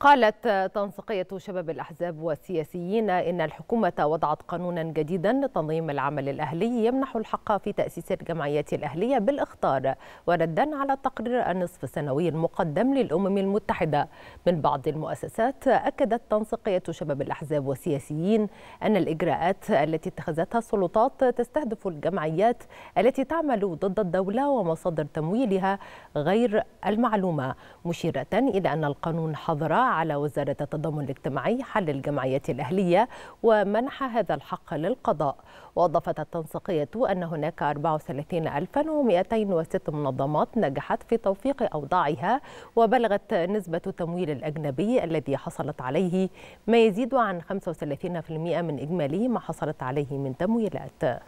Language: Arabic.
قالت تنسيقية شباب الأحزاب والسياسيين إن الحكومة وضعت قانونا جديدا لتنظيم العمل الأهلي يمنح الحق في تأسيس الجمعيات الأهلية بالاختار وردا على التقرير النصف السنوي المقدم للأمم المتحدة من بعض المؤسسات أكدت تنسيقية شباب الأحزاب والسياسيين أن الإجراءات التي اتخذتها السلطات تستهدف الجمعيات التي تعمل ضد الدولة ومصادر تمويلها غير المعلومة مشيرة إلى أن القانون حظر على وزارة التضامن الاجتماعي حل الجمعية الأهلية ومنح هذا الحق للقضاء وأضافت التنسيقية أن هناك 34206 منظمات نجحت في توفيق أوضاعها وبلغت نسبة التمويل الأجنبي الذي حصلت عليه ما يزيد عن 35% من إجمالي ما حصلت عليه من تمويلات